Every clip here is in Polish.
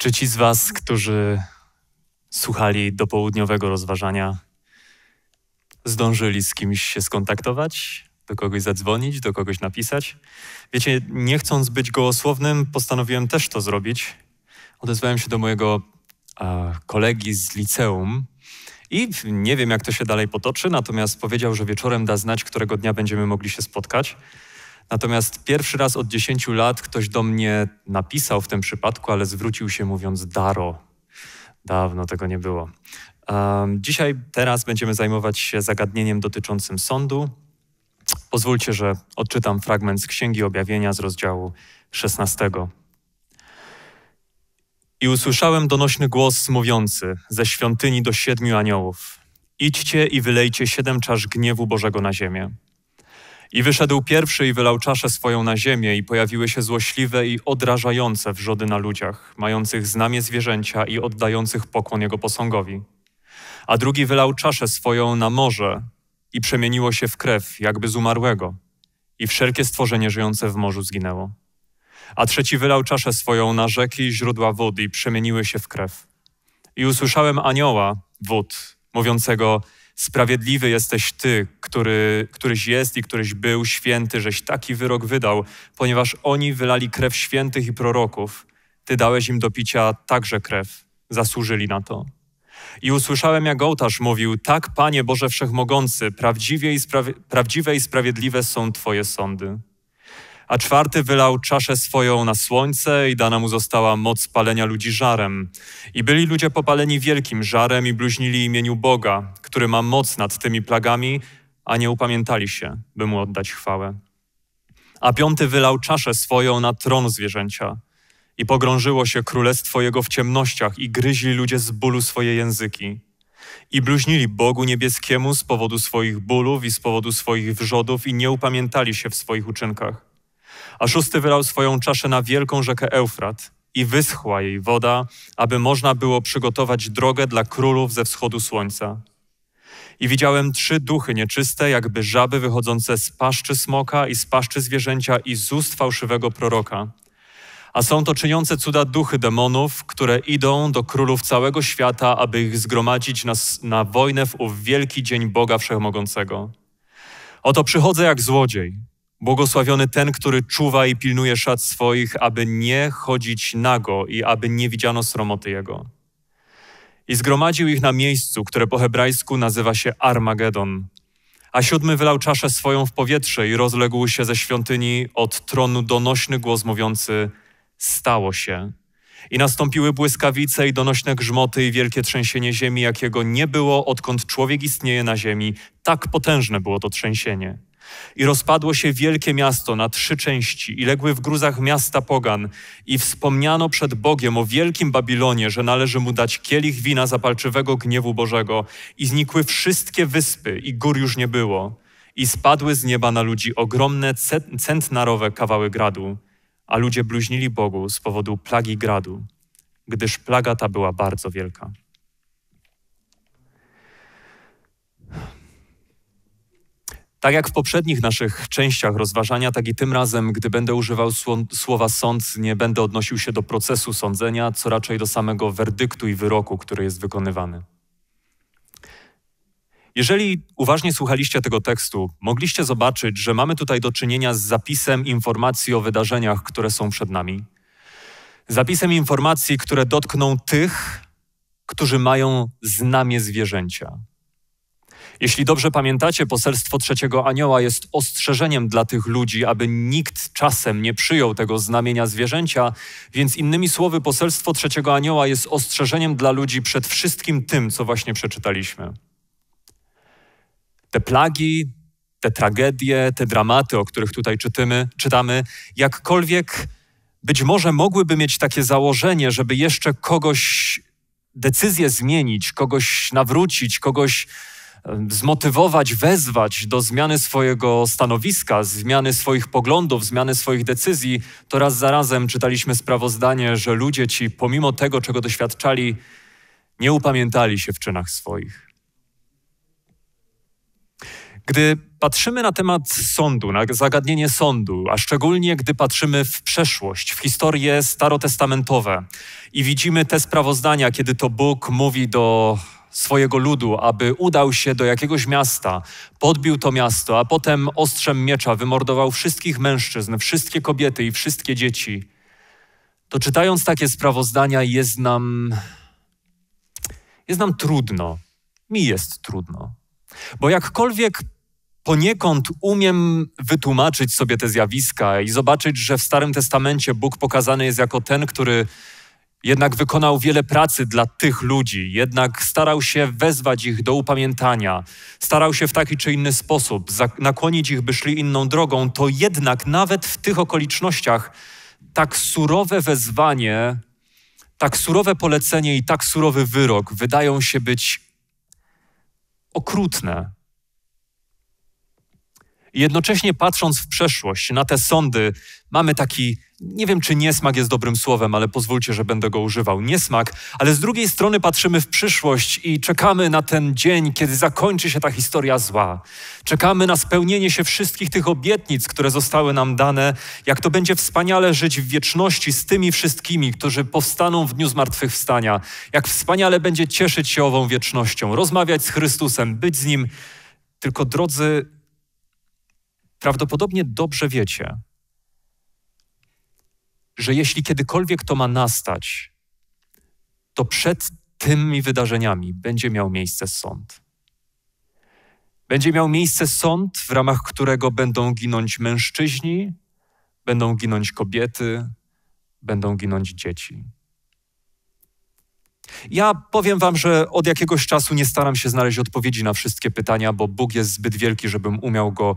Czy ci z Was, którzy słuchali do południowego rozważania, zdążyli z kimś się skontaktować, do kogoś zadzwonić, do kogoś napisać? Wiecie, nie chcąc być gołosłownym, postanowiłem też to zrobić. Odezwałem się do mojego a, kolegi z liceum i nie wiem, jak to się dalej potoczy, natomiast powiedział, że wieczorem da znać, którego dnia będziemy mogli się spotkać. Natomiast pierwszy raz od 10 lat ktoś do mnie napisał w tym przypadku, ale zwrócił się mówiąc Daro. Dawno tego nie było. Um, dzisiaj, teraz będziemy zajmować się zagadnieniem dotyczącym sądu. Pozwólcie, że odczytam fragment z Księgi Objawienia z rozdziału 16. I usłyszałem donośny głos mówiący ze świątyni do siedmiu aniołów: Idźcie i wylejcie siedem czasz gniewu Bożego na ziemię i wyszedł pierwszy i wylał czaszę swoją na ziemię, i pojawiły się złośliwe i odrażające wrzody na ludziach, mających znamie zwierzęcia i oddających pokłon jego posągowi. A drugi wylał czaszę swoją na morze i przemieniło się w krew, jakby z umarłego, i wszelkie stworzenie żyjące w morzu zginęło. A trzeci wylał czaszę swoją na rzeki i źródła wody i przemieniły się w krew. I usłyszałem anioła wód, mówiącego – Sprawiedliwy jesteś Ty, który, któryś jest i któryś był święty, żeś taki wyrok wydał, ponieważ oni wylali krew świętych i proroków. Ty dałeś im do picia także krew. Zasłużyli na to. I usłyszałem, jak ołtarz mówił: Tak, Panie Boże Wszechmogący, prawdziwie i prawdziwe i sprawiedliwe są Twoje sądy a czwarty wylał czaszę swoją na słońce i dana mu została moc palenia ludzi żarem. I byli ludzie popaleni wielkim żarem i bluźnili imieniu Boga, który ma moc nad tymi plagami, a nie upamiętali się, by mu oddać chwałę. A piąty wylał czaszę swoją na tron zwierzęcia. I pogrążyło się królestwo jego w ciemnościach i gryźli ludzie z bólu swoje języki. I bluźnili Bogu Niebieskiemu z powodu swoich bólów i z powodu swoich wrzodów i nie upamiętali się w swoich uczynkach. A szósty wylał swoją czaszę na wielką rzekę Eufrat i wyschła jej woda, aby można było przygotować drogę dla królów ze wschodu słońca. I widziałem trzy duchy nieczyste, jakby żaby wychodzące z paszczy smoka i z paszczy zwierzęcia i z ust fałszywego proroka. A są to czyniące cuda duchy demonów, które idą do królów całego świata, aby ich zgromadzić na, na wojnę w ów wielki dzień Boga Wszechmogącego. Oto przychodzę jak złodziej – Błogosławiony ten, który czuwa i pilnuje szat swoich, aby nie chodzić nago i aby nie widziano sromoty jego. I zgromadził ich na miejscu, które po hebrajsku nazywa się Armagedon. A siódmy wylał czaszę swoją w powietrze i rozległ się ze świątyni od tronu donośny głos mówiący: Stało się. I nastąpiły błyskawice i donośne grzmoty i wielkie trzęsienie ziemi, jakiego nie było, odkąd człowiek istnieje na ziemi. Tak potężne było to trzęsienie. I rozpadło się wielkie miasto na trzy części, i legły w gruzach miasta pogan. I wspomniano przed Bogiem o wielkim Babilonie, że należy mu dać kielich wina zapalczywego gniewu Bożego. I znikły wszystkie wyspy, i gór już nie było. I spadły z nieba na ludzi ogromne, centnarowe kawały gradu. A ludzie bluźnili Bogu z powodu plagi gradu, gdyż plaga ta była bardzo wielka. Tak jak w poprzednich naszych częściach rozważania, tak i tym razem, gdy będę używał słowa sąd, nie będę odnosił się do procesu sądzenia, co raczej do samego werdyktu i wyroku, który jest wykonywany. Jeżeli uważnie słuchaliście tego tekstu, mogliście zobaczyć, że mamy tutaj do czynienia z zapisem informacji o wydarzeniach, które są przed nami. Zapisem informacji, które dotkną tych, którzy mają znamie zwierzęcia, jeśli dobrze pamiętacie, poselstwo trzeciego anioła jest ostrzeżeniem dla tych ludzi, aby nikt czasem nie przyjął tego znamienia zwierzęcia, więc innymi słowy, poselstwo trzeciego anioła jest ostrzeżeniem dla ludzi przed wszystkim tym, co właśnie przeczytaliśmy. Te plagi, te tragedie, te dramaty, o których tutaj czytamy, czytamy jakkolwiek być może mogłyby mieć takie założenie, żeby jeszcze kogoś decyzję zmienić, kogoś nawrócić, kogoś zmotywować, wezwać do zmiany swojego stanowiska, zmiany swoich poglądów, zmiany swoich decyzji, to raz za razem czytaliśmy sprawozdanie, że ludzie ci, pomimo tego, czego doświadczali, nie upamiętali się w czynach swoich. Gdy patrzymy na temat sądu, na zagadnienie sądu, a szczególnie gdy patrzymy w przeszłość, w historie starotestamentowe i widzimy te sprawozdania, kiedy to Bóg mówi do swojego ludu, aby udał się do jakiegoś miasta, podbił to miasto, a potem ostrzem miecza wymordował wszystkich mężczyzn, wszystkie kobiety i wszystkie dzieci, to czytając takie sprawozdania jest nam, jest nam trudno. Mi jest trudno. Bo jakkolwiek poniekąd umiem wytłumaczyć sobie te zjawiska i zobaczyć, że w Starym Testamencie Bóg pokazany jest jako ten, który jednak wykonał wiele pracy dla tych ludzi, jednak starał się wezwać ich do upamiętania, starał się w taki czy inny sposób nakłonić ich, by szli inną drogą, to jednak nawet w tych okolicznościach tak surowe wezwanie, tak surowe polecenie i tak surowy wyrok wydają się być okrutne. jednocześnie patrząc w przeszłość, na te sądy, mamy taki nie wiem czy niesmak jest dobrym słowem, ale pozwólcie, że będę go używał, niesmak, ale z drugiej strony patrzymy w przyszłość i czekamy na ten dzień, kiedy zakończy się ta historia zła. Czekamy na spełnienie się wszystkich tych obietnic, które zostały nam dane, jak to będzie wspaniale żyć w wieczności z tymi wszystkimi, którzy powstaną w dniu zmartwychwstania, jak wspaniale będzie cieszyć się ową wiecznością, rozmawiać z Chrystusem, być z Nim. Tylko drodzy, prawdopodobnie dobrze wiecie, że jeśli kiedykolwiek to ma nastać, to przed tymi wydarzeniami będzie miał miejsce sąd. Będzie miał miejsce sąd, w ramach którego będą ginąć mężczyźni, będą ginąć kobiety, będą ginąć dzieci. Ja powiem Wam, że od jakiegoś czasu nie staram się znaleźć odpowiedzi na wszystkie pytania, bo Bóg jest zbyt wielki, żebym umiał go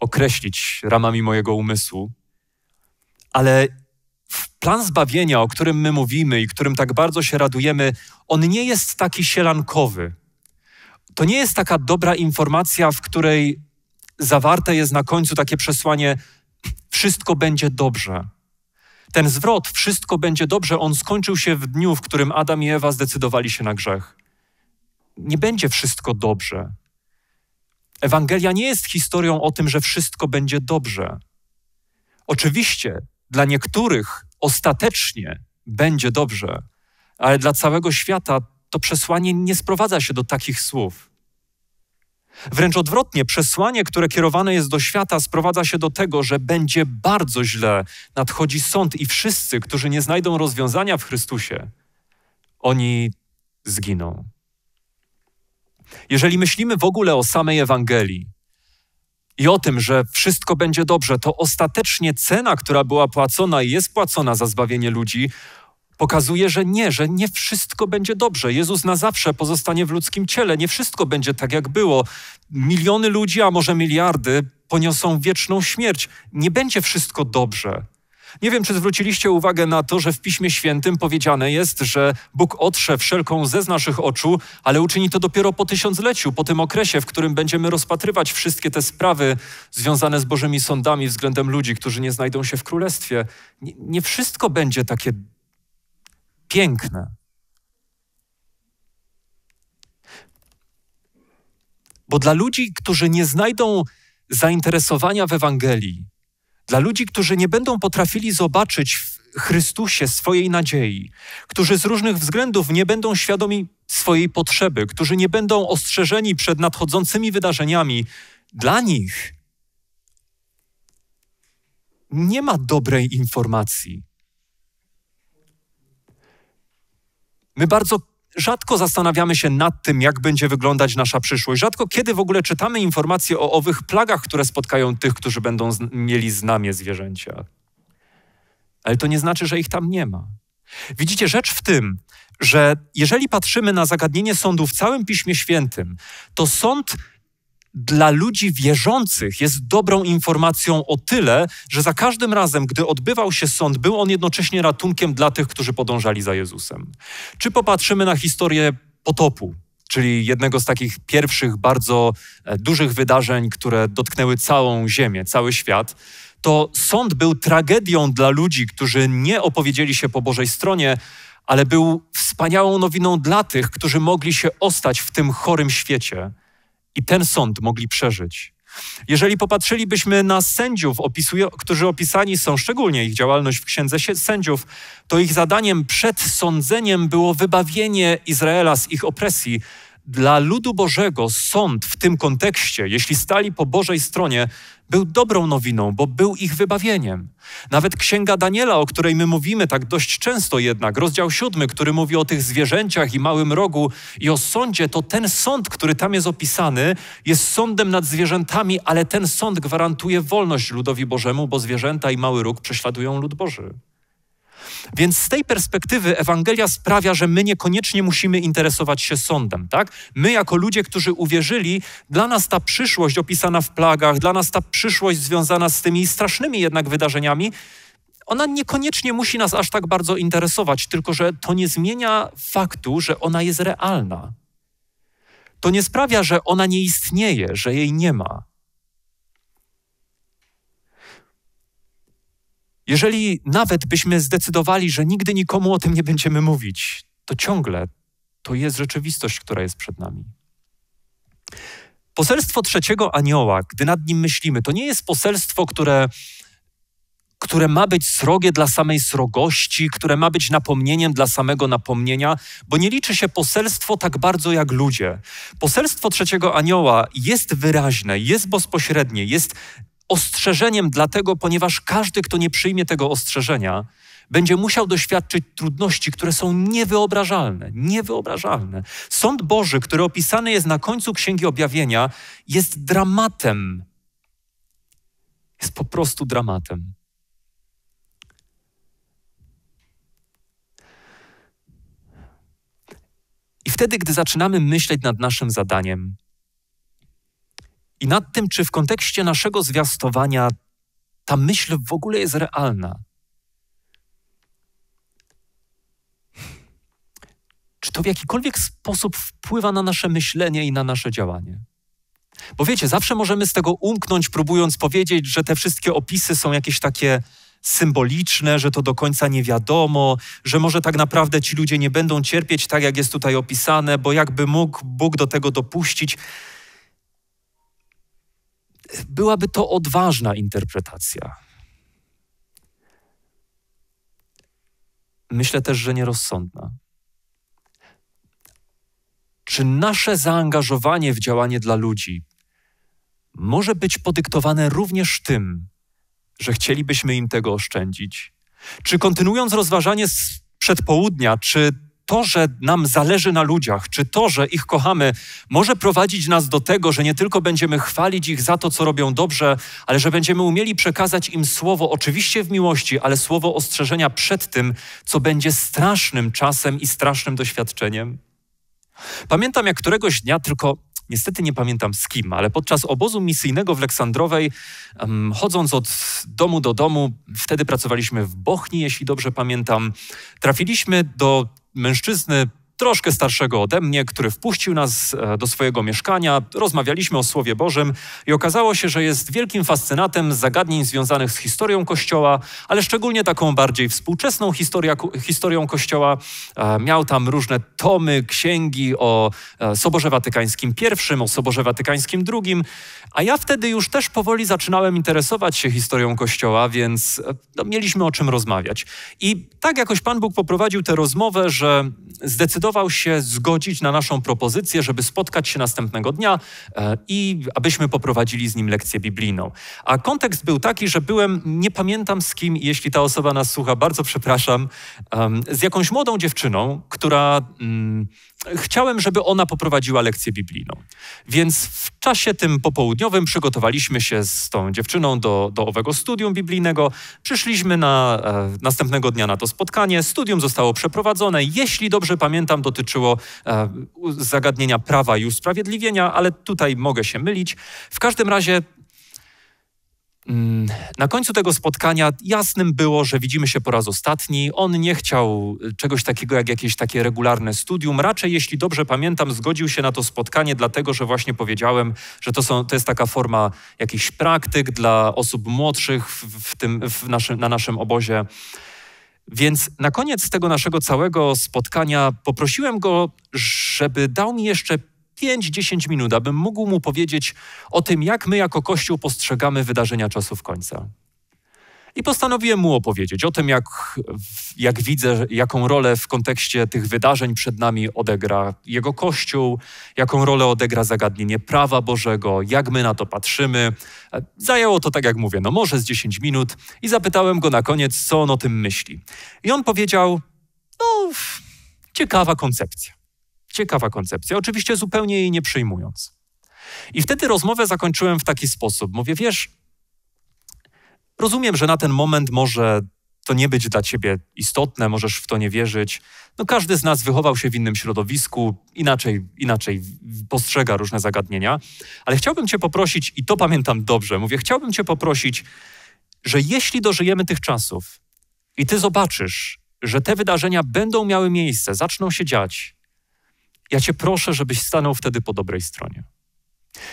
określić ramami mojego umysłu ale plan zbawienia, o którym my mówimy i którym tak bardzo się radujemy, on nie jest taki sielankowy. To nie jest taka dobra informacja, w której zawarte jest na końcu takie przesłanie: wszystko będzie dobrze. Ten zwrot, wszystko będzie dobrze, on skończył się w dniu, w którym Adam i Ewa zdecydowali się na grzech. Nie będzie wszystko dobrze. Ewangelia nie jest historią o tym, że wszystko będzie dobrze. Oczywiście dla niektórych ostatecznie będzie dobrze, ale dla całego świata to przesłanie nie sprowadza się do takich słów. Wręcz odwrotnie, przesłanie, które kierowane jest do świata, sprowadza się do tego, że będzie bardzo źle, nadchodzi sąd i wszyscy, którzy nie znajdą rozwiązania w Chrystusie, oni zginą. Jeżeli myślimy w ogóle o samej Ewangelii, i o tym, że wszystko będzie dobrze, to ostatecznie cena, która była płacona i jest płacona za zbawienie ludzi, pokazuje, że nie, że nie wszystko będzie dobrze. Jezus na zawsze pozostanie w ludzkim ciele, nie wszystko będzie tak, jak było. Miliony ludzi, a może miliardy poniosą wieczną śmierć. Nie będzie wszystko dobrze. Nie wiem, czy zwróciliście uwagę na to, że w Piśmie Świętym powiedziane jest, że Bóg otrze wszelką ze z naszych oczu, ale uczyni to dopiero po tysiącleciu, po tym okresie, w którym będziemy rozpatrywać wszystkie te sprawy związane z Bożymi sądami względem ludzi, którzy nie znajdą się w Królestwie. Nie, nie wszystko będzie takie piękne. Bo dla ludzi, którzy nie znajdą zainteresowania w Ewangelii, dla ludzi, którzy nie będą potrafili zobaczyć w Chrystusie swojej nadziei, którzy z różnych względów nie będą świadomi swojej potrzeby, którzy nie będą ostrzeżeni przed nadchodzącymi wydarzeniami, dla nich nie ma dobrej informacji. My bardzo rzadko zastanawiamy się nad tym, jak będzie wyglądać nasza przyszłość. Rzadko kiedy w ogóle czytamy informacje o owych plagach, które spotkają tych, którzy będą z, mieli znamie zwierzęcia. Ale to nie znaczy, że ich tam nie ma. Widzicie, rzecz w tym, że jeżeli patrzymy na zagadnienie sądu w całym Piśmie Świętym, to sąd dla ludzi wierzących jest dobrą informacją o tyle, że za każdym razem, gdy odbywał się sąd, był on jednocześnie ratunkiem dla tych, którzy podążali za Jezusem. Czy popatrzymy na historię potopu, czyli jednego z takich pierwszych bardzo e, dużych wydarzeń, które dotknęły całą Ziemię, cały świat, to sąd był tragedią dla ludzi, którzy nie opowiedzieli się po Bożej stronie, ale był wspaniałą nowiną dla tych, którzy mogli się ostać w tym chorym świecie i ten sąd mogli przeżyć. Jeżeli popatrzylibyśmy na sędziów, którzy opisani są, szczególnie ich działalność w Księdze Sędziów, to ich zadaniem przed sądzeniem było wybawienie Izraela z ich opresji, dla ludu Bożego sąd w tym kontekście, jeśli stali po Bożej stronie, był dobrą nowiną, bo był ich wybawieniem. Nawet Księga Daniela, o której my mówimy tak dość często jednak, rozdział siódmy, który mówi o tych zwierzęciach i małym rogu i o sądzie, to ten sąd, który tam jest opisany, jest sądem nad zwierzętami, ale ten sąd gwarantuje wolność ludowi Bożemu, bo zwierzęta i mały róg prześladują lud Boży. Więc z tej perspektywy Ewangelia sprawia, że my niekoniecznie musimy interesować się sądem, tak? My jako ludzie, którzy uwierzyli, dla nas ta przyszłość opisana w plagach, dla nas ta przyszłość związana z tymi strasznymi jednak wydarzeniami, ona niekoniecznie musi nas aż tak bardzo interesować, tylko że to nie zmienia faktu, że ona jest realna. To nie sprawia, że ona nie istnieje, że jej nie ma. Jeżeli nawet byśmy zdecydowali, że nigdy nikomu o tym nie będziemy mówić, to ciągle to jest rzeczywistość, która jest przed nami. Poselstwo trzeciego anioła, gdy nad nim myślimy, to nie jest poselstwo, które, które ma być srogie dla samej srogości, które ma być napomnieniem dla samego napomnienia, bo nie liczy się poselstwo tak bardzo jak ludzie. Poselstwo trzeciego anioła jest wyraźne, jest bezpośrednie, jest ostrzeżeniem dlatego, ponieważ każdy, kto nie przyjmie tego ostrzeżenia, będzie musiał doświadczyć trudności, które są niewyobrażalne, niewyobrażalne. Sąd Boży, który opisany jest na końcu Księgi Objawienia, jest dramatem. Jest po prostu dramatem. I wtedy, gdy zaczynamy myśleć nad naszym zadaniem, i nad tym, czy w kontekście naszego zwiastowania ta myśl w ogóle jest realna. Czy to w jakikolwiek sposób wpływa na nasze myślenie i na nasze działanie? Bo wiecie, zawsze możemy z tego umknąć, próbując powiedzieć, że te wszystkie opisy są jakieś takie symboliczne, że to do końca nie wiadomo, że może tak naprawdę ci ludzie nie będą cierpieć tak, jak jest tutaj opisane, bo jakby mógł Bóg do tego dopuścić byłaby to odważna interpretacja. Myślę też, że nierozsądna. Czy nasze zaangażowanie w działanie dla ludzi może być podyktowane również tym, że chcielibyśmy im tego oszczędzić? Czy kontynuując rozważanie z przedpołudnia, czy to, że nam zależy na ludziach, czy to, że ich kochamy, może prowadzić nas do tego, że nie tylko będziemy chwalić ich za to, co robią dobrze, ale że będziemy umieli przekazać im słowo, oczywiście w miłości, ale słowo ostrzeżenia przed tym, co będzie strasznym czasem i strasznym doświadczeniem. Pamiętam, jak któregoś dnia, tylko niestety nie pamiętam z kim, ale podczas obozu misyjnego w Leksandrowej, um, chodząc od domu do domu, wtedy pracowaliśmy w Bochni, jeśli dobrze pamiętam, trafiliśmy do mężczyzny troszkę starszego ode mnie, który wpuścił nas e, do swojego mieszkania. Rozmawialiśmy o Słowie Bożym i okazało się, że jest wielkim fascynatem zagadnień związanych z historią Kościoła, ale szczególnie taką bardziej współczesną historia, historią Kościoła. E, miał tam różne tomy, księgi o e, Soborze Watykańskim I, o Soborze Watykańskim II, a ja wtedy już też powoli zaczynałem interesować się historią Kościoła, więc no, mieliśmy o czym rozmawiać. I tak jakoś Pan Bóg poprowadził tę rozmowę, że zdecydował, zdecydował się zgodzić na naszą propozycję, żeby spotkać się następnego dnia e, i abyśmy poprowadzili z nim lekcję biblijną. A kontekst był taki, że byłem, nie pamiętam z kim, jeśli ta osoba nas słucha, bardzo przepraszam, z jakąś młodą dziewczyną, która mm, chciałem, żeby ona poprowadziła lekcję biblijną. Więc w czasie tym popołudniowym przygotowaliśmy się z tą dziewczyną do, do owego studium biblijnego. Przyszliśmy na e, następnego dnia na to spotkanie. Studium zostało przeprowadzone. Jeśli dobrze pamiętam, dotyczyło e, zagadnienia prawa i usprawiedliwienia, ale tutaj mogę się mylić. W każdym razie Mm, na końcu tego spotkania jasnym było, że widzimy się po raz ostatni. On nie chciał y, czegoś takiego jak jakieś takie regularne studium. Raczej, jeśli dobrze pamiętam, zgodził się na to spotkanie, dlatego że właśnie powiedziałem, że to, są, to jest taka forma jakichś praktyk dla osób młodszych w tym, w naszym, na naszym obozie. Więc na koniec tego naszego całego spotkania poprosiłem go, żeby dał mi jeszcze 5-10 minut, abym mógł mu powiedzieć o tym, jak my jako Kościół postrzegamy wydarzenia czasów końca. I postanowiłem mu opowiedzieć o tym, jak, jak widzę, jaką rolę w kontekście tych wydarzeń przed nami odegra jego Kościół, jaką rolę odegra zagadnienie prawa Bożego, jak my na to patrzymy. Zajęło to, tak jak mówię, no może z 10 minut i zapytałem go na koniec, co on o tym myśli. I on powiedział, no, ciekawa koncepcja. Ciekawa koncepcja, oczywiście zupełnie jej nie przyjmując. I wtedy rozmowę zakończyłem w taki sposób. Mówię, wiesz, rozumiem, że na ten moment może to nie być dla ciebie istotne, możesz w to nie wierzyć. No każdy z nas wychował się w innym środowisku, inaczej, inaczej postrzega różne zagadnienia, ale chciałbym cię poprosić, i to pamiętam dobrze, mówię, chciałbym cię poprosić, że jeśli dożyjemy tych czasów i ty zobaczysz, że te wydarzenia będą miały miejsce, zaczną się dziać, ja Cię proszę, żebyś stanął wtedy po dobrej stronie.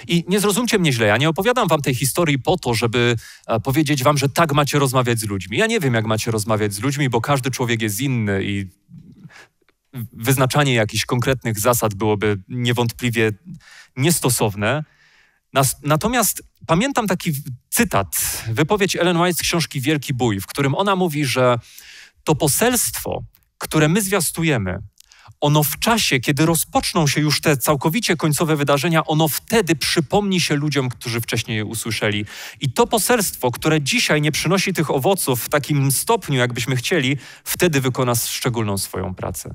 I nie zrozumcie mnie źle, ja nie opowiadam wam tej historii po to, żeby e, powiedzieć wam, że tak macie rozmawiać z ludźmi. Ja nie wiem, jak macie rozmawiać z ludźmi, bo każdy człowiek jest inny i wyznaczanie jakichś konkretnych zasad byłoby niewątpliwie niestosowne. Natomiast pamiętam taki cytat, wypowiedź Ellen White z książki Wielki Bój, w którym ona mówi, że to poselstwo, które my zwiastujemy, ono w czasie, kiedy rozpoczną się już te całkowicie końcowe wydarzenia, ono wtedy przypomni się ludziom, którzy wcześniej je usłyszeli. I to poselstwo, które dzisiaj nie przynosi tych owoców w takim stopniu, jakbyśmy chcieli, wtedy wykona szczególną swoją pracę.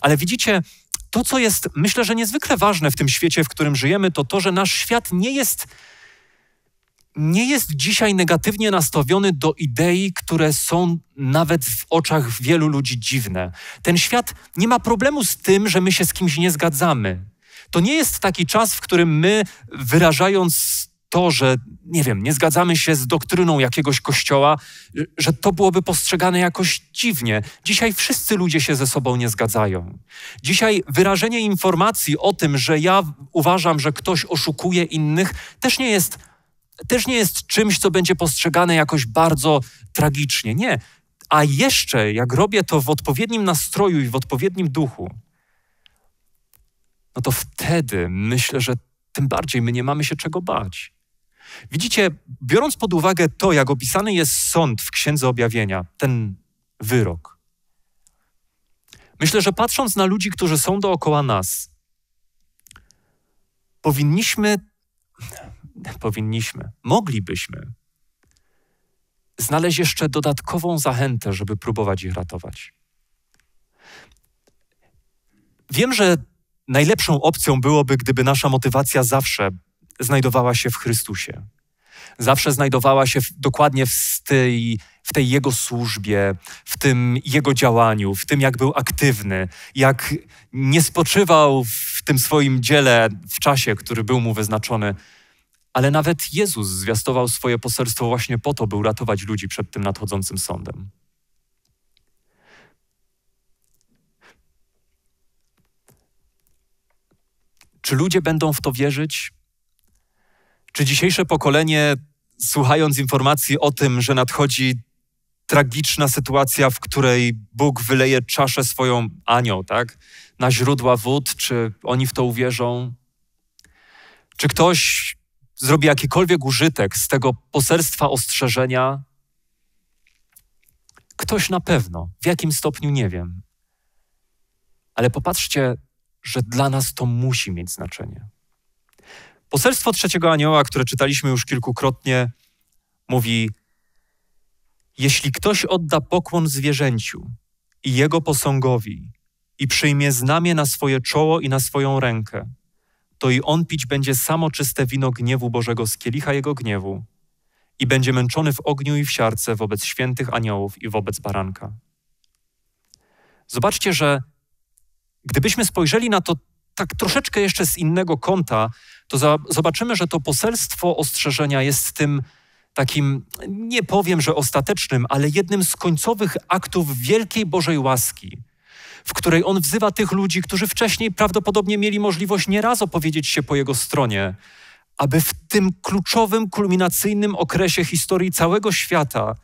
Ale widzicie, to co jest, myślę, że niezwykle ważne w tym świecie, w którym żyjemy, to to, że nasz świat nie jest nie jest dzisiaj negatywnie nastawiony do idei, które są nawet w oczach wielu ludzi dziwne. Ten świat nie ma problemu z tym, że my się z kimś nie zgadzamy. To nie jest taki czas, w którym my, wyrażając to, że nie wiem, nie zgadzamy się z doktryną jakiegoś kościoła, że to byłoby postrzegane jakoś dziwnie. Dzisiaj wszyscy ludzie się ze sobą nie zgadzają. Dzisiaj wyrażenie informacji o tym, że ja uważam, że ktoś oszukuje innych, też nie jest też nie jest czymś, co będzie postrzegane jakoś bardzo tragicznie. Nie. A jeszcze, jak robię to w odpowiednim nastroju i w odpowiednim duchu, no to wtedy myślę, że tym bardziej my nie mamy się czego bać. Widzicie, biorąc pod uwagę to, jak opisany jest sąd w Księdze Objawienia, ten wyrok, myślę, że patrząc na ludzi, którzy są dookoła nas, powinniśmy powinniśmy, moglibyśmy znaleźć jeszcze dodatkową zachętę, żeby próbować ich ratować. Wiem, że najlepszą opcją byłoby, gdyby nasza motywacja zawsze znajdowała się w Chrystusie. Zawsze znajdowała się w, dokładnie w tej, w tej Jego służbie, w tym Jego działaniu, w tym, jak był aktywny, jak nie spoczywał w tym swoim dziele w czasie, który był mu wyznaczony, ale nawet Jezus zwiastował swoje poselstwo właśnie po to, by uratować ludzi przed tym nadchodzącym sądem. Czy ludzie będą w to wierzyć? Czy dzisiejsze pokolenie, słuchając informacji o tym, że nadchodzi tragiczna sytuacja, w której Bóg wyleje czaszę swoją anioł, tak? Na źródła wód, czy oni w to uwierzą? Czy ktoś zrobi jakikolwiek użytek z tego poserstwa ostrzeżenia, ktoś na pewno, w jakim stopniu nie wiem. Ale popatrzcie, że dla nas to musi mieć znaczenie. Poselstwo trzeciego anioła, które czytaliśmy już kilkukrotnie, mówi: Jeśli ktoś odda pokłon zwierzęciu i jego posągowi i przyjmie znamię na swoje czoło i na swoją rękę, to i on pić będzie samo czyste wino gniewu Bożego z kielicha jego gniewu i będzie męczony w ogniu i w siarce wobec świętych aniołów i wobec baranka. Zobaczcie, że gdybyśmy spojrzeli na to tak troszeczkę jeszcze z innego kąta, to zobaczymy, że to poselstwo ostrzeżenia jest tym takim, nie powiem, że ostatecznym, ale jednym z końcowych aktów wielkiej Bożej łaski – w której on wzywa tych ludzi, którzy wcześniej prawdopodobnie mieli możliwość nieraz opowiedzieć się po jego stronie, aby w tym kluczowym, kulminacyjnym okresie historii całego świata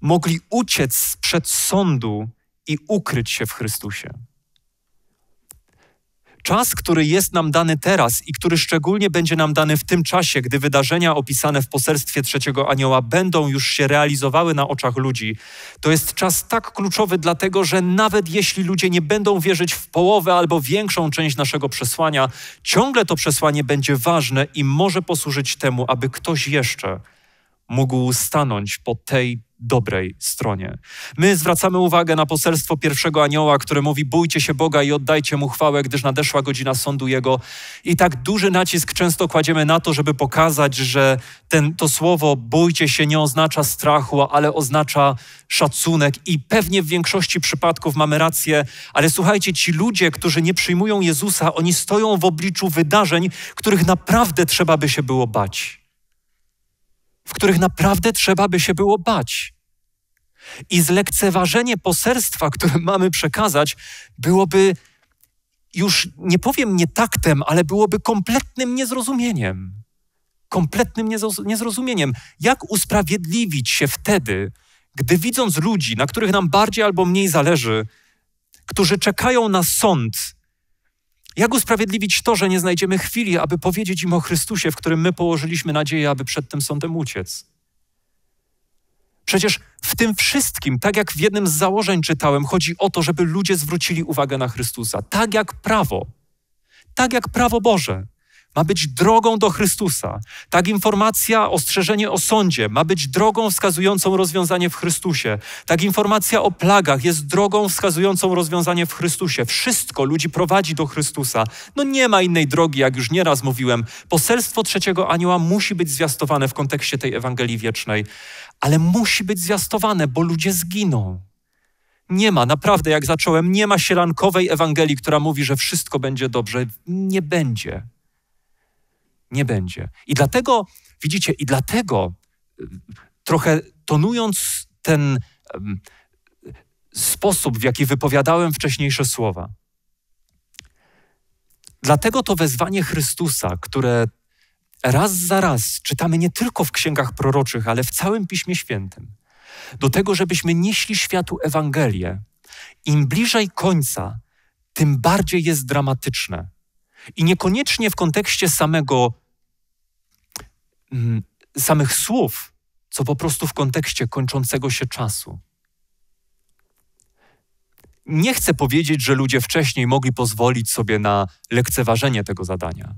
mogli uciec przed sądu i ukryć się w Chrystusie. Czas, który jest nam dany teraz i który szczególnie będzie nam dany w tym czasie, gdy wydarzenia opisane w poselstwie trzeciego anioła będą już się realizowały na oczach ludzi, to jest czas tak kluczowy, dlatego że nawet jeśli ludzie nie będą wierzyć w połowę albo większą część naszego przesłania, ciągle to przesłanie będzie ważne i może posłużyć temu, aby ktoś jeszcze mógł stanąć po tej dobrej stronie. My zwracamy uwagę na poselstwo pierwszego anioła, które mówi: Bójcie się Boga i oddajcie mu chwałę, gdyż nadeszła godzina sądu Jego. I tak duży nacisk często kładziemy na to, żeby pokazać, że ten, to słowo bójcie się nie oznacza strachu, ale oznacza szacunek. I pewnie w większości przypadków mamy rację, ale słuchajcie, ci ludzie, którzy nie przyjmują Jezusa, oni stoją w obliczu wydarzeń, których naprawdę trzeba by się było bać w których naprawdę trzeba by się było bać. I zlekceważenie poserstwa, które mamy przekazać, byłoby już nie powiem nietaktem, ale byłoby kompletnym niezrozumieniem. Kompletnym niezrozumieniem. Jak usprawiedliwić się wtedy, gdy widząc ludzi, na których nam bardziej albo mniej zależy, którzy czekają na sąd, jak usprawiedliwić to, że nie znajdziemy chwili, aby powiedzieć im o Chrystusie, w którym my położyliśmy nadzieję, aby przed tym sądem uciec? Przecież w tym wszystkim, tak jak w jednym z założeń czytałem, chodzi o to, żeby ludzie zwrócili uwagę na Chrystusa, tak jak prawo, tak jak prawo Boże ma być drogą do Chrystusa. Tak informacja, ostrzeżenie o sądzie ma być drogą wskazującą rozwiązanie w Chrystusie. Tak informacja o plagach jest drogą wskazującą rozwiązanie w Chrystusie. Wszystko ludzi prowadzi do Chrystusa. No nie ma innej drogi, jak już nieraz mówiłem. Poselstwo trzeciego anioła musi być zwiastowane w kontekście tej Ewangelii Wiecznej, ale musi być zwiastowane, bo ludzie zginą. Nie ma, naprawdę, jak zacząłem, nie ma sielankowej Ewangelii, która mówi, że wszystko będzie dobrze. Nie będzie nie będzie. I dlatego, widzicie, i dlatego y, trochę tonując ten um, sposób, w jaki wypowiadałem wcześniejsze słowa. Dlatego to wezwanie Chrystusa, które raz za raz czytamy nie tylko w księgach proroczych, ale w całym Piśmie Świętym, do tego, żebyśmy nieśli światu Ewangelię, im bliżej końca, tym bardziej jest dramatyczne. I niekoniecznie w kontekście samego Mhm. samych słów, co po prostu w kontekście kończącego się czasu. Nie chcę powiedzieć, że ludzie wcześniej mogli pozwolić sobie na lekceważenie tego zadania,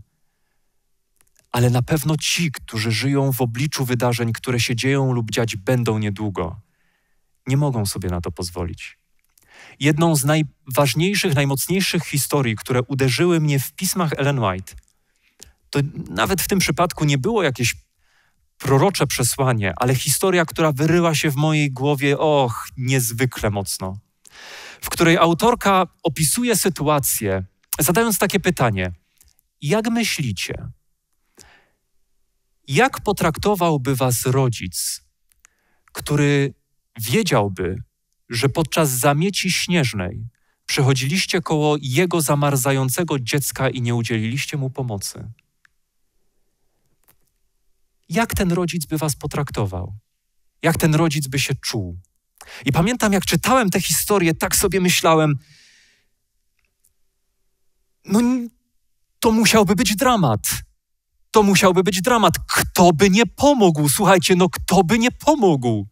ale na pewno ci, którzy żyją w obliczu wydarzeń, które się dzieją lub dziać będą niedługo, nie mogą sobie na to pozwolić. Jedną z najważniejszych, najmocniejszych historii, które uderzyły mnie w pismach Ellen White, to nawet w tym przypadku nie było jakieś prorocze przesłanie, ale historia, która wyryła się w mojej głowie, och, niezwykle mocno, w której autorka opisuje sytuację, zadając takie pytanie: Jak myślicie, jak potraktowałby was rodzic, który wiedziałby, że podczas zamieci śnieżnej przechodziliście koło jego zamarzającego dziecka i nie udzieliliście mu pomocy? jak ten rodzic by was potraktował, jak ten rodzic by się czuł. I pamiętam, jak czytałem tę historię, tak sobie myślałem, no to musiałby być dramat. To musiałby być dramat. Kto by nie pomógł? Słuchajcie, no kto by nie pomógł?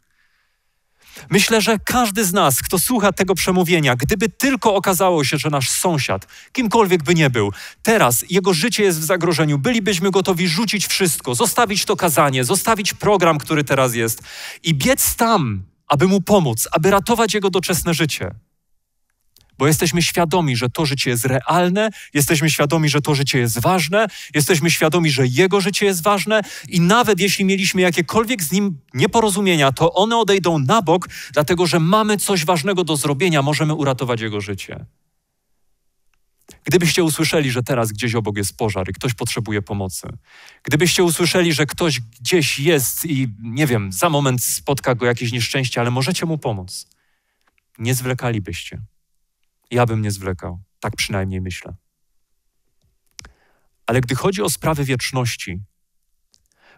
Myślę, że każdy z nas, kto słucha tego przemówienia, gdyby tylko okazało się, że nasz sąsiad, kimkolwiek by nie był, teraz jego życie jest w zagrożeniu, bylibyśmy gotowi rzucić wszystko, zostawić to kazanie, zostawić program, który teraz jest i biec tam, aby mu pomóc, aby ratować jego doczesne życie bo jesteśmy świadomi, że to życie jest realne, jesteśmy świadomi, że to życie jest ważne, jesteśmy świadomi, że Jego życie jest ważne i nawet jeśli mieliśmy jakiekolwiek z Nim nieporozumienia, to one odejdą na bok, dlatego że mamy coś ważnego do zrobienia, możemy uratować Jego życie. Gdybyście usłyszeli, że teraz gdzieś obok jest pożar i ktoś potrzebuje pomocy, gdybyście usłyszeli, że ktoś gdzieś jest i nie wiem, za moment spotka go jakieś nieszczęście, ale możecie mu pomóc, nie zwlekalibyście ja bym nie zwlekał. Tak przynajmniej myślę. Ale gdy chodzi o sprawy wieczności,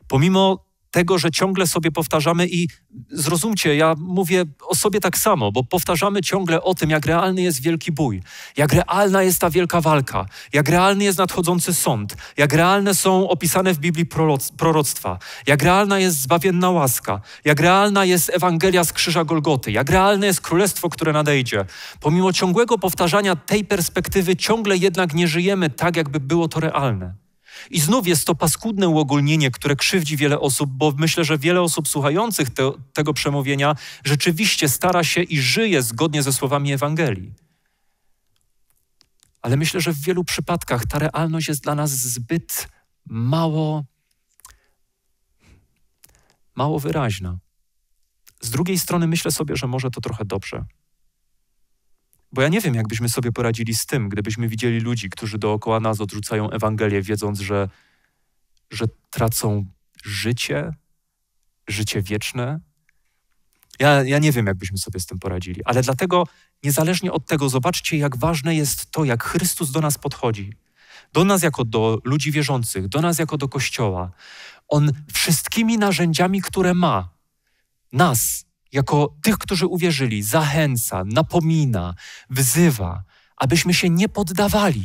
pomimo tego, że ciągle sobie powtarzamy i zrozumcie, ja mówię o sobie tak samo, bo powtarzamy ciągle o tym, jak realny jest wielki bój, jak realna jest ta wielka walka, jak realny jest nadchodzący sąd, jak realne są opisane w Biblii proroctwa, jak realna jest zbawienna łaska, jak realna jest Ewangelia z Krzyża Golgoty, jak realne jest Królestwo, które nadejdzie. Pomimo ciągłego powtarzania tej perspektywy, ciągle jednak nie żyjemy tak, jakby było to realne. I znów jest to paskudne uogólnienie, które krzywdzi wiele osób, bo myślę, że wiele osób słuchających te, tego przemówienia rzeczywiście stara się i żyje zgodnie ze słowami Ewangelii. Ale myślę, że w wielu przypadkach ta realność jest dla nas zbyt mało, mało wyraźna. Z drugiej strony myślę sobie, że może to trochę dobrze, bo ja nie wiem, jakbyśmy sobie poradzili z tym, gdybyśmy widzieli ludzi, którzy dookoła nas odrzucają Ewangelię, wiedząc, że, że tracą życie, życie wieczne. Ja, ja nie wiem, jakbyśmy sobie z tym poradzili, ale dlatego, niezależnie od tego, zobaczcie, jak ważne jest to, jak Chrystus do nas podchodzi. Do nas jako do ludzi wierzących, do nas jako do Kościoła. On wszystkimi narzędziami, które ma, nas, jako tych, którzy uwierzyli, zachęca, napomina, wzywa, abyśmy się nie poddawali,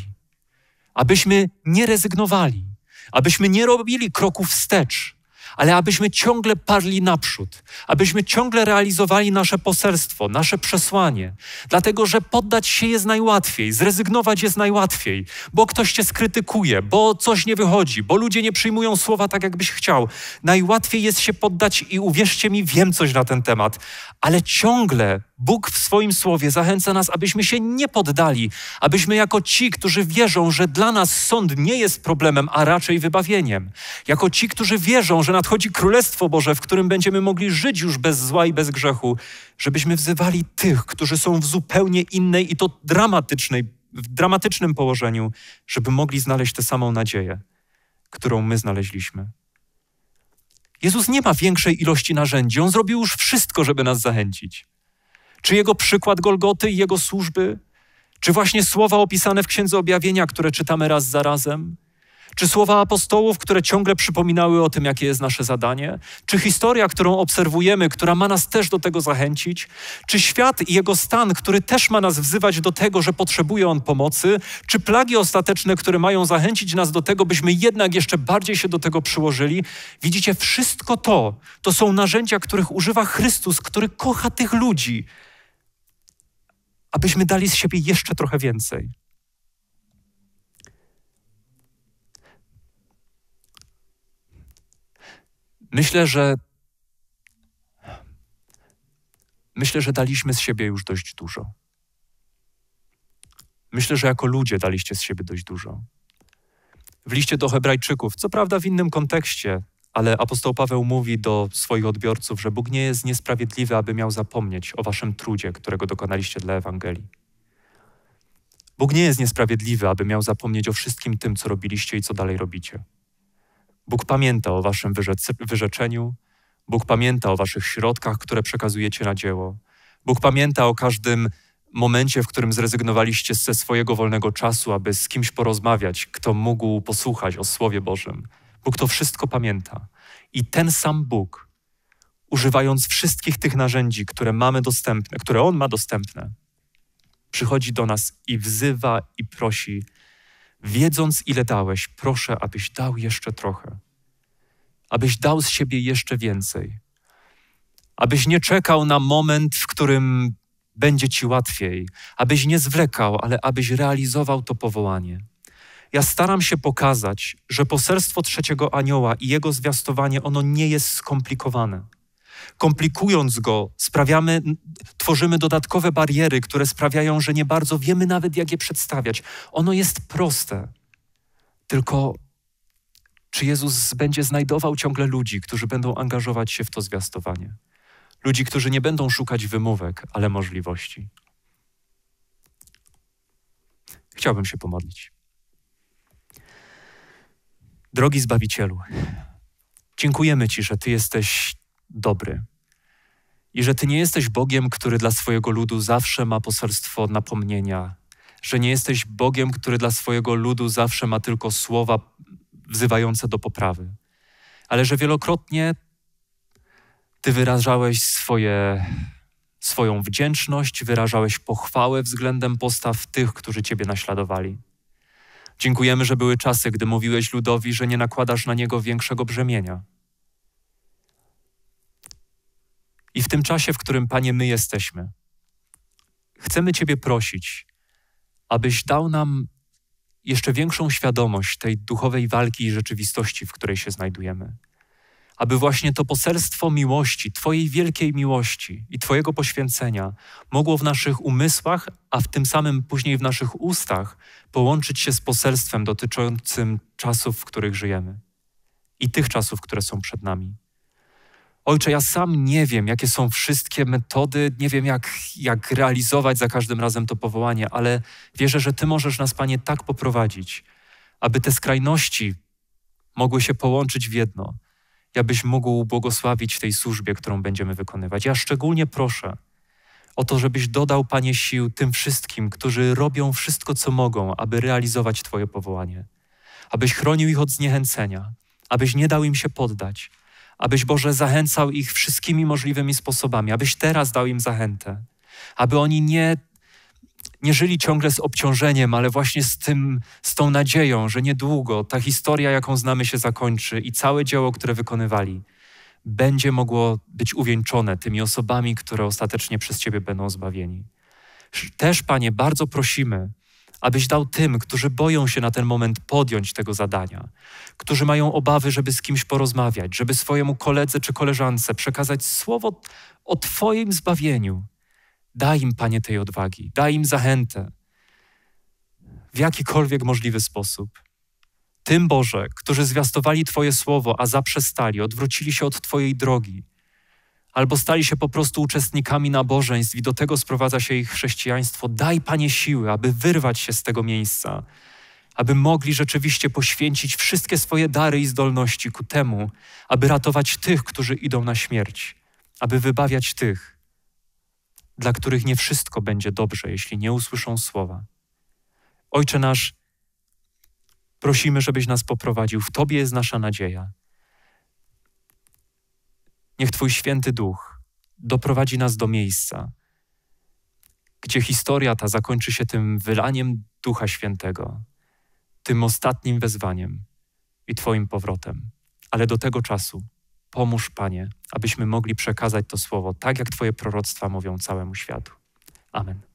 abyśmy nie rezygnowali, abyśmy nie robili kroku wstecz, ale abyśmy ciągle parli naprzód, abyśmy ciągle realizowali nasze poselstwo, nasze przesłanie. Dlatego, że poddać się jest najłatwiej, zrezygnować jest najłatwiej, bo ktoś cię skrytykuje, bo coś nie wychodzi, bo ludzie nie przyjmują słowa tak, jakbyś chciał. Najłatwiej jest się poddać i uwierzcie mi, wiem coś na ten temat, ale ciągle Bóg w swoim słowie zachęca nas, abyśmy się nie poddali, abyśmy jako ci, którzy wierzą, że dla nas sąd nie jest problemem, a raczej wybawieniem, jako ci, którzy wierzą, że nas nadchodzi Królestwo Boże, w którym będziemy mogli żyć już bez zła i bez grzechu, żebyśmy wzywali tych, którzy są w zupełnie innej i to dramatycznej, w dramatycznym położeniu, żeby mogli znaleźć tę samą nadzieję, którą my znaleźliśmy. Jezus nie ma większej ilości narzędzi. On zrobił już wszystko, żeby nas zachęcić. Czy jego przykład Golgoty i jego służby, czy właśnie słowa opisane w Księdze Objawienia, które czytamy raz za razem – czy słowa apostołów, które ciągle przypominały o tym, jakie jest nasze zadanie? Czy historia, którą obserwujemy, która ma nas też do tego zachęcić? Czy świat i jego stan, który też ma nas wzywać do tego, że potrzebuje on pomocy? Czy plagi ostateczne, które mają zachęcić nas do tego, byśmy jednak jeszcze bardziej się do tego przyłożyli? Widzicie, wszystko to to są narzędzia, których używa Chrystus, który kocha tych ludzi, abyśmy dali z siebie jeszcze trochę więcej. Myślę, że myślę, że daliśmy z siebie już dość dużo. Myślę, że jako ludzie daliście z siebie dość dużo. W liście do Hebrajczyków, co prawda w innym kontekście, ale apostoł Paweł mówi do swoich odbiorców, że Bóg nie jest niesprawiedliwy, aby miał zapomnieć o waszym trudzie, którego dokonaliście dla Ewangelii. Bóg nie jest niesprawiedliwy, aby miał zapomnieć o wszystkim tym, co robiliście i co dalej robicie. Bóg pamięta o waszym wyrzeczeniu, Bóg pamięta o waszych środkach, które przekazujecie na dzieło. Bóg pamięta o każdym momencie, w którym zrezygnowaliście ze swojego wolnego czasu, aby z kimś porozmawiać, kto mógł posłuchać o Słowie Bożym. Bóg to wszystko pamięta. I ten sam Bóg, używając wszystkich tych narzędzi, które mamy dostępne, które On ma dostępne, przychodzi do nas i wzywa i prosi: Wiedząc, ile dałeś, proszę, abyś dał jeszcze trochę, abyś dał z siebie jeszcze więcej, abyś nie czekał na moment, w którym będzie ci łatwiej, abyś nie zwlekał, ale abyś realizował to powołanie. Ja staram się pokazać, że poselstwo trzeciego anioła i jego zwiastowanie, ono nie jest skomplikowane komplikując go, sprawiamy, tworzymy dodatkowe bariery, które sprawiają, że nie bardzo wiemy nawet, jak je przedstawiać. Ono jest proste. Tylko czy Jezus będzie znajdował ciągle ludzi, którzy będą angażować się w to zwiastowanie? Ludzi, którzy nie będą szukać wymówek, ale możliwości. Chciałbym się pomodlić. Drogi Zbawicielu, dziękujemy Ci, że Ty jesteś dobry. I że Ty nie jesteś Bogiem, który dla swojego ludu zawsze ma poselstwo napomnienia, że nie jesteś Bogiem, który dla swojego ludu zawsze ma tylko słowa wzywające do poprawy, ale że wielokrotnie Ty wyrażałeś swoje, swoją wdzięczność, wyrażałeś pochwałę względem postaw tych, którzy Ciebie naśladowali. Dziękujemy, że były czasy, gdy mówiłeś ludowi, że nie nakładasz na niego większego brzemienia I w tym czasie, w którym, Panie, my jesteśmy, chcemy Ciebie prosić, abyś dał nam jeszcze większą świadomość tej duchowej walki i rzeczywistości, w której się znajdujemy. Aby właśnie to poselstwo miłości, Twojej wielkiej miłości i Twojego poświęcenia mogło w naszych umysłach, a w tym samym później w naszych ustach połączyć się z poselstwem dotyczącym czasów, w których żyjemy i tych czasów, które są przed nami. Ojcze, ja sam nie wiem, jakie są wszystkie metody, nie wiem, jak, jak realizować za każdym razem to powołanie, ale wierzę, że Ty możesz nas, Panie, tak poprowadzić, aby te skrajności mogły się połączyć w jedno, abyś mógł błogosławić tej służbie, którą będziemy wykonywać. Ja szczególnie proszę o to, żebyś dodał, Panie, sił tym wszystkim, którzy robią wszystko, co mogą, aby realizować Twoje powołanie, abyś chronił ich od zniechęcenia, abyś nie dał im się poddać abyś Boże zachęcał ich wszystkimi możliwymi sposobami, abyś teraz dał im zachętę, aby oni nie, nie żyli ciągle z obciążeniem, ale właśnie z, tym, z tą nadzieją, że niedługo ta historia, jaką znamy, się zakończy i całe dzieło, które wykonywali, będzie mogło być uwieńczone tymi osobami, które ostatecznie przez Ciebie będą zbawieni. Też, Panie, bardzo prosimy, abyś dał tym, którzy boją się na ten moment podjąć tego zadania, którzy mają obawy, żeby z kimś porozmawiać, żeby swojemu koledze czy koleżance przekazać słowo o Twoim zbawieniu. Daj im, Panie, tej odwagi, daj im zachętę w jakikolwiek możliwy sposób. Tym Boże, którzy zwiastowali Twoje słowo, a zaprzestali, odwrócili się od Twojej drogi, albo stali się po prostu uczestnikami nabożeństw i do tego sprowadza się ich chrześcijaństwo. Daj Panie siły, aby wyrwać się z tego miejsca, aby mogli rzeczywiście poświęcić wszystkie swoje dary i zdolności ku temu, aby ratować tych, którzy idą na śmierć, aby wybawiać tych, dla których nie wszystko będzie dobrze, jeśli nie usłyszą słowa. Ojcze nasz, prosimy, żebyś nas poprowadził. W Tobie jest nasza nadzieja. Niech Twój święty duch doprowadzi nas do miejsca, gdzie historia ta zakończy się tym wylaniem ducha świętego, tym ostatnim wezwaniem i Twoim powrotem. Ale do tego czasu pomóż, Panie, abyśmy mogli przekazać to słowo tak, jak Twoje proroctwa mówią całemu światu. Amen.